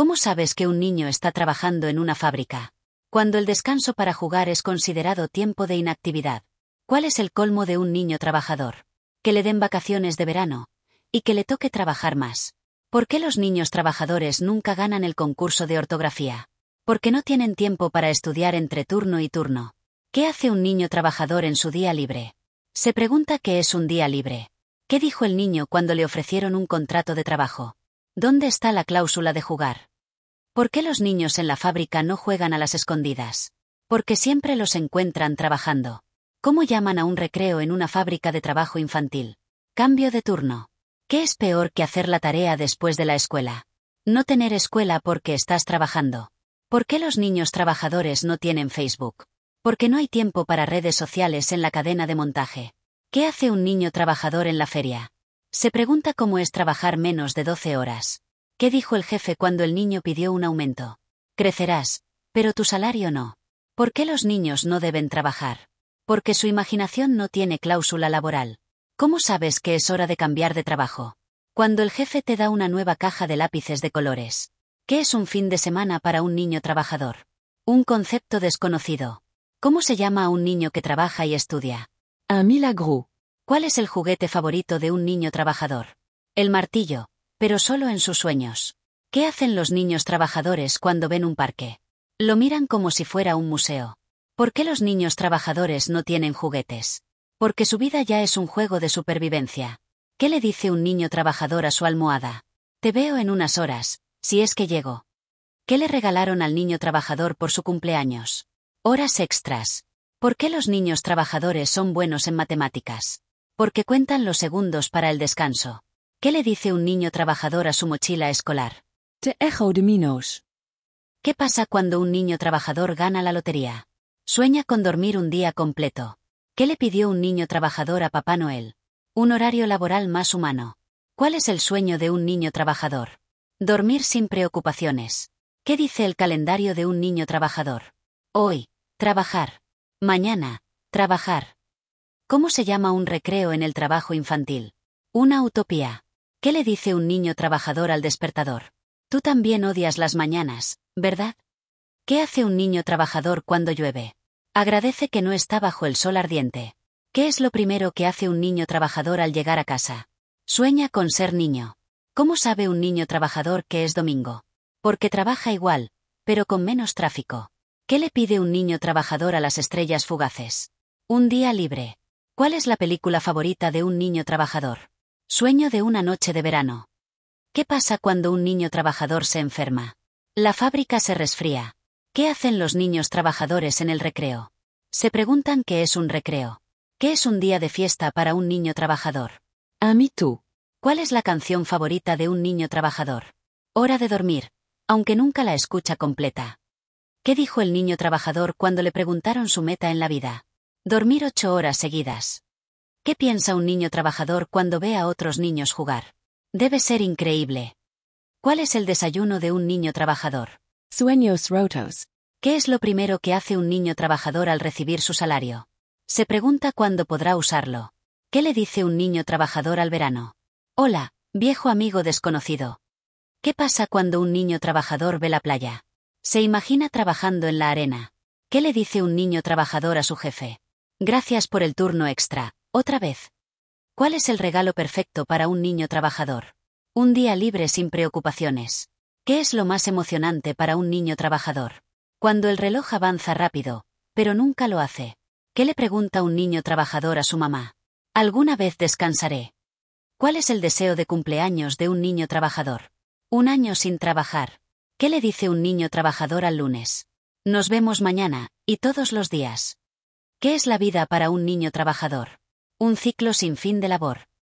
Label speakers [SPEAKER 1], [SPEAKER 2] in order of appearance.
[SPEAKER 1] ¿Cómo sabes que un niño está trabajando en una fábrica? Cuando el descanso para jugar es considerado tiempo de inactividad. ¿Cuál es el colmo de un niño trabajador? Que le den vacaciones de verano, y que le toque trabajar más. ¿Por qué los niños trabajadores nunca ganan el concurso de ortografía? Porque no tienen tiempo para estudiar entre turno y turno. ¿Qué hace un niño trabajador en su día libre? Se pregunta qué es un día libre. ¿Qué dijo el niño cuando le ofrecieron un contrato de trabajo? ¿Dónde está la cláusula de jugar? ¿Por qué los niños en la fábrica no juegan a las escondidas? Porque siempre los encuentran trabajando. ¿Cómo llaman a un recreo en una fábrica de trabajo infantil? Cambio de turno. ¿Qué es peor que hacer la tarea después de la escuela? No tener escuela porque estás trabajando. ¿Por qué los niños trabajadores no tienen Facebook? Porque no hay tiempo para redes sociales en la cadena de montaje. ¿Qué hace un niño trabajador en la feria? Se pregunta cómo es trabajar menos de 12 horas. ¿Qué dijo el jefe cuando el niño pidió un aumento? Crecerás, pero tu salario no. ¿Por qué los niños no deben trabajar? Porque su imaginación no tiene cláusula laboral. ¿Cómo sabes que es hora de cambiar de trabajo? Cuando el jefe te da una nueva caja de lápices de colores. ¿Qué es un fin de semana para un niño trabajador? Un concepto desconocido. ¿Cómo se llama a un niño que trabaja y estudia? Un milagro. ¿Cuál es el juguete favorito de un niño trabajador? El martillo pero solo en sus sueños. ¿Qué hacen los niños trabajadores cuando ven un parque? Lo miran como si fuera un museo. ¿Por qué los niños trabajadores no tienen juguetes? Porque su vida ya es un juego de supervivencia. ¿Qué le dice un niño trabajador a su almohada? Te veo en unas horas, si es que llego. ¿Qué le regalaron al niño trabajador por su cumpleaños? Horas extras. ¿Por qué los niños trabajadores son buenos en matemáticas? Porque cuentan los segundos para el descanso. ¿Qué le dice un niño trabajador a su mochila escolar? Te echo de minos. ¿Qué pasa cuando un niño trabajador gana la lotería? Sueña con dormir un día completo. ¿Qué le pidió un niño trabajador a Papá Noel? Un horario laboral más humano. ¿Cuál es el sueño de un niño trabajador? Dormir sin preocupaciones. ¿Qué dice el calendario de un niño trabajador? Hoy, trabajar. Mañana, trabajar. ¿Cómo se llama un recreo en el trabajo infantil? Una utopía. ¿Qué le dice un niño trabajador al despertador? Tú también odias las mañanas, ¿verdad? ¿Qué hace un niño trabajador cuando llueve? Agradece que no está bajo el sol ardiente. ¿Qué es lo primero que hace un niño trabajador al llegar a casa? Sueña con ser niño. ¿Cómo sabe un niño trabajador que es domingo? Porque trabaja igual, pero con menos tráfico. ¿Qué le pide un niño trabajador a las estrellas fugaces? Un día libre. ¿Cuál es la película favorita de un niño trabajador? Sueño de una noche de verano. ¿Qué pasa cuando un niño trabajador se enferma? La fábrica se resfría. ¿Qué hacen los niños trabajadores en el recreo? Se preguntan qué es un recreo. ¿Qué es un día de fiesta para un niño trabajador? A mí tú. ¿Cuál es la canción favorita de un niño trabajador? Hora de dormir, aunque nunca la escucha completa. ¿Qué dijo el niño trabajador cuando le preguntaron su meta en la vida? Dormir ocho horas seguidas. ¿Qué piensa un niño trabajador cuando ve a otros niños jugar? Debe ser increíble. ¿Cuál es el desayuno de un niño trabajador? Sueños rotos. ¿Qué es lo primero que hace un niño trabajador al recibir su salario? Se pregunta cuándo podrá usarlo. ¿Qué le dice un niño trabajador al verano? Hola, viejo amigo desconocido. ¿Qué pasa cuando un niño trabajador ve la playa? Se imagina trabajando en la arena. ¿Qué le dice un niño trabajador a su jefe? Gracias por el turno extra. Otra vez. ¿Cuál es el regalo perfecto para un niño trabajador? Un día libre sin preocupaciones. ¿Qué es lo más emocionante para un niño trabajador? Cuando el reloj avanza rápido, pero nunca lo hace. ¿Qué le pregunta un niño trabajador a su mamá? ¿Alguna vez descansaré? ¿Cuál es el deseo de cumpleaños de un niño trabajador? Un año sin trabajar. ¿Qué le dice un niño trabajador al lunes? Nos vemos mañana, y todos los días. ¿Qué es la vida para un niño trabajador? Un ciclo sin fin de labor.